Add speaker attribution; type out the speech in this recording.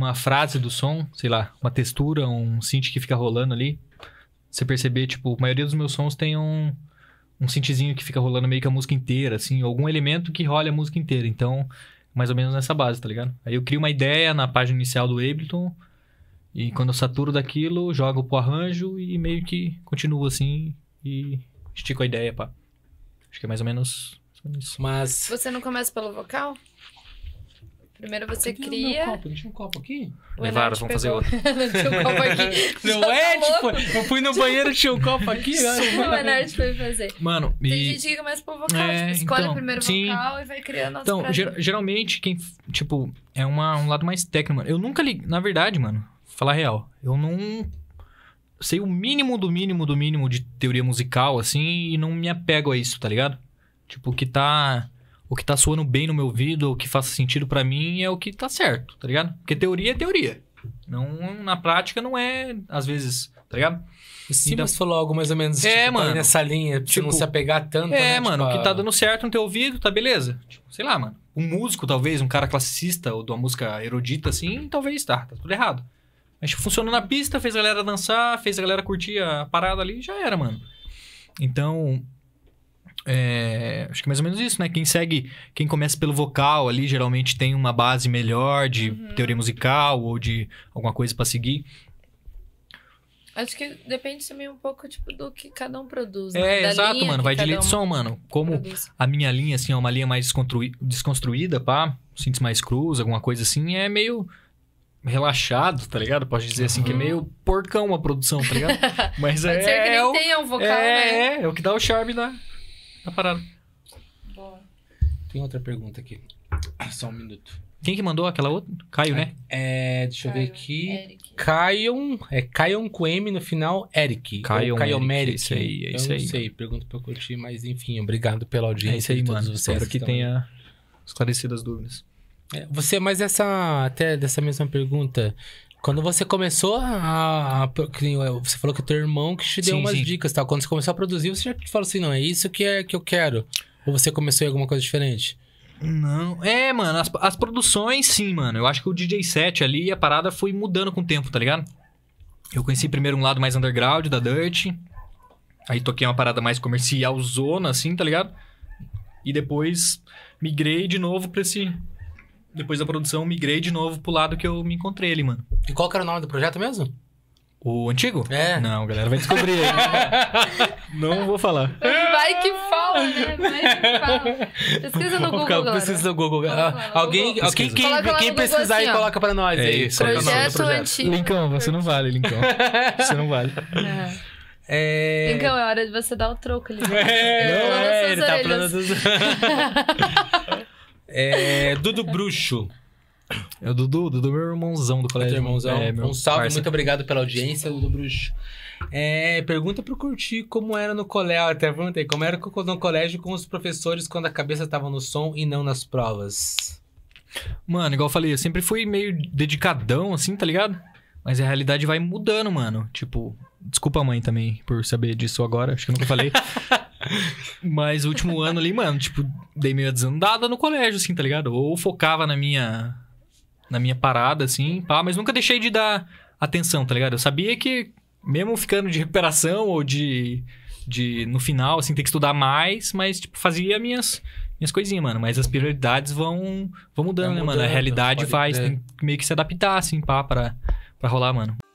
Speaker 1: uma frase do som, sei lá, uma textura, um synth que fica rolando ali. Você perceber, tipo, a maioria dos meus sons tem um, um synthzinho que fica rolando meio que a música inteira, assim, algum elemento que rola a música inteira. Então, mais ou menos nessa base, tá ligado? Aí eu crio uma ideia na página inicial do Ableton e quando eu saturo daquilo, jogo pro arranjo e meio que continuo assim e estico a ideia, pá. Acho que é mais ou menos isso. Mas.
Speaker 2: Você não começa pelo vocal? Primeiro você Cadê cria. Copo? Não um copo aqui?
Speaker 1: Levaram, vamos fazer outro. não tinha um copo aqui. não tá é? Tipo, eu fui no banheiro e tinha um copo aqui. Né? Sim, o Menard foi fazer. Mano, Tem e... gente que
Speaker 2: começa é por vocal. É, tipo, escolhe então, o primeiro sim. e vai criando Então, ger
Speaker 1: geralmente, quem. Tipo, é uma, um lado mais técnico, mano. Eu nunca li. Na verdade, mano, falar real, eu não sei o mínimo do mínimo do mínimo de teoria musical, assim, e não me apego a isso, tá ligado? Tipo, que tá o que tá soando bem no meu ouvido, o que faz sentido para mim é o que tá certo, tá ligado? Porque teoria é teoria. Não, na prática não é, às vezes, tá ligado? O Simas então, falou algo mais ou menos é, tipo, tá mano, nessa linha, pra tipo, não se apegar tanto. É, né? Tipo, mano, tipo, o que tá dando certo no teu ouvido, tá beleza. Tipo, sei lá, mano. Um músico, talvez, um cara classicista ou de uma música erudita, assim, talvez tá, tá tudo errado. gente tipo, funcionou na pista, fez a galera dançar, fez a galera curtir a parada ali, já era, mano. Então, é, acho que é mais ou menos isso, né? Quem segue, quem começa pelo vocal ali, geralmente tem uma base melhor de uhum. teoria musical ou de alguma coisa para seguir.
Speaker 2: Acho que depende também um pouco, tipo, do que cada um produz, é, né? É, da exato, mano. Vai de linha de som,
Speaker 1: mano. Como produz. a minha linha, assim, é uma linha mais desconstruída, pá, sintes mais cruz, alguma coisa assim, é meio relaxado, tá ligado? Posso dizer assim, uhum. que é uhum. meio porcão a produção, tá ligado? Mas é, é, o, um vocal, é, né? é, é o que dá o charme da, Tá parado.
Speaker 2: Boa. Tem outra pergunta aqui. Ah, só um minuto. Quem que mandou aquela outra? Caio, é, né? Ah, é, deixa Caio, eu ver aqui. Caio é Caio com M no final, Eric. Caio Caio Eric, Isso aí, é isso eu aí. Não sei, pergunta pra curtir, mas enfim, obrigado pela audiência. É isso aí, mano. Espero que tenha esclarecido as dúvidas. É, você, mas essa, até dessa mesma pergunta, quando você começou a, Você falou que o é teu irmão que te deu sim, umas sim. dicas tal. Quando você começou a produzir, você já falou assim, não, é isso que é que eu quero. Ou você começou em alguma coisa diferente?
Speaker 1: Não. É, mano, as, as produções, sim, mano. Eu acho que o DJ set ali, a parada foi mudando com o tempo, tá ligado? Eu conheci primeiro um lado mais underground, da Dirt. Aí toquei uma parada mais comercial, zona, assim, tá ligado? E depois migrei de novo pra esse, depois da produção, migrei de novo pro lado que eu me
Speaker 2: encontrei ali, mano. E qual que era o nome do projeto mesmo? O antigo? É. Não, a galera vai descobrir. não vou falar. Vai que fala, né? Vai que fala. Pesquisa no Google. Agora. Pesquisa no Google. Ah, alguém, alguém, quem, quem pesquisar assim, e coloca pra nós. É aí. isso. Projeto, projeto. antigo.
Speaker 1: Lincão, você não vale, Lincão.
Speaker 2: você não vale. É. É... Lincão, é hora de você dar o troco ali. É, não, é, ele tá falando...
Speaker 1: É, Dudu Bruxo. É o Dudu, Dudu, é meu irmãozão do é colégio. Meu irmãozão. É, meu um salve, muito
Speaker 2: obrigado pela audiência, Dudu Bruxo. É, pergunta pro Curti como era no colégio, ah, até perguntei, como era no colégio com os professores quando a cabeça tava no som e não nas provas? Mano, igual eu falei, eu sempre fui meio dedicadão,
Speaker 1: assim, tá ligado? Mas a realidade vai mudando, mano. Tipo, desculpa a mãe também por saber disso agora, acho que eu nunca falei. Mas o último ano ali, mano, tipo, dei meio desandada no colégio, assim, tá ligado? Ou focava na minha. Na minha parada, assim, pá, mas nunca deixei de dar atenção, tá ligado? Eu sabia que, mesmo ficando de recuperação ou de. de no final, assim, ter que estudar mais, mas, tipo, fazia minhas, minhas coisinhas, mano. Mas as prioridades vão, vão mudando, é né, mano? A realidade vai, tem que meio que se adaptar, assim, pá, pra, pra rolar, mano.